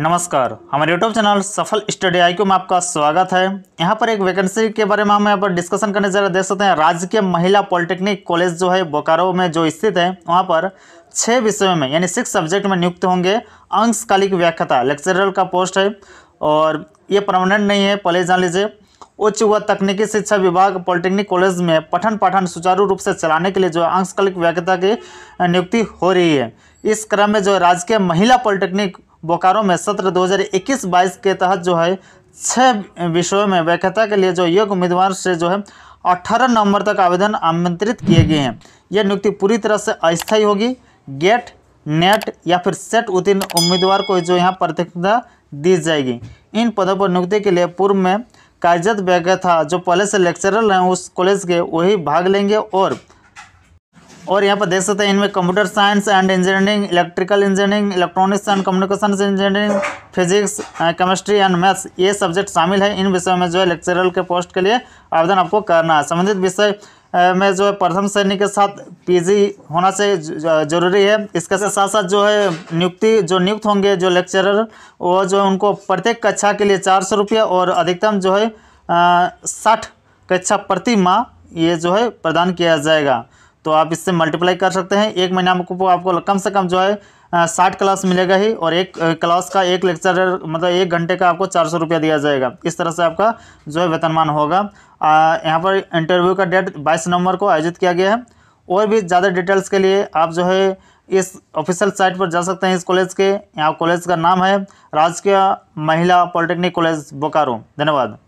नमस्कार हमारे YouTube channel Safal study आई में आपका स्वागत है यहाँ पर एक वैकेंसी के बारे में हम यहाँ पर डिस्कशन करने जा रहे देख सकते हैं राज्य के महिला पॉलिटेक्निक कॉलेज जो है बोकारो में जो स्थित है वहाँ पर छः विषयों में यानी सिक्स सब्जेक्ट में नियुक्त होंगे अंशकालिक व्याख्याता लेक्चरर का पोस्ट है और ये परमानेंट नहीं है पहले जान लीजिए उच्च व तकनीकी शिक्षा विभाग पॉलिटेक्निक कॉलेज में पठन पाठन सुचारू रूप से चलाने के लिए जो अंशकालिक व्याख्याता की नियुक्ति हो रही है इस क्रम में जो राजकीय महिला पॉलिटेक्निक बोकारो में सत्र 2021-22 के तहत जो है छः विषयों में व्याख्याता के लिए जो योग्य उम्मीदवार से जो है अठारह नवंबर तक आवेदन आमंत्रित किए गए हैं यह नियुक्ति पूरी तरह से अस्थायी होगी गेट नेट या फिर सेट उत्तीर्ण उम्मीदवार को जो यहाँ प्रतिक्रिया दी जाएगी इन पदों पर नियुक्ति के लिए पूर्व में कार्यरत व्यक्ति था जो पहले से लेक्चरर हैं उस कॉलेज के वही भाग लेंगे और और यहाँ पर देख सकते हैं इनमें computer science and engineering electrical engineering electronics and communication engineering physics chemistry and maths ये सब्जेक्ट शामिल है इन विषयों में जो है लेक्चरल के पोस्ट के लिए आवेदन आपको करना है संबंधित विषय uh, में जो है प्रथम श्रेणी के साथ पीजी होना से जरूरी है इसके साथ साथ जो है नियुक्ति जो नियुक्त होंगे जो लेक्चरर वो जो है उनको प्रत्येक कक्षा के लिए चार सौ रुपये और अधिकतम जो है uh, साठ कक्षा प्रति माह ये जो है प्रदान किया जाएगा तो आप इससे मल्टीप्लाई कर सकते हैं एक महीना आपको आपको कम से कम जो है साठ क्लास मिलेगा ही और एक क्लास का एक लेक्चर मतलब एक घंटे का आपको चार सौ रुपया दिया जाएगा इस तरह से आपका जो है वेतनमान होगा यहाँ पर इंटरव्यू का डेट बाईस नवंबर को आयोजित किया गया है और भी ज़्यादा डिटेल्स के लिए आप जो है इस ऑफिशियल साइट पर जा सकते हैं इस कॉलेज के यहाँ कॉलेज का नाम है राजकीय महिला पॉलिटेक्निक कॉलेज बोकारो धन्यवाद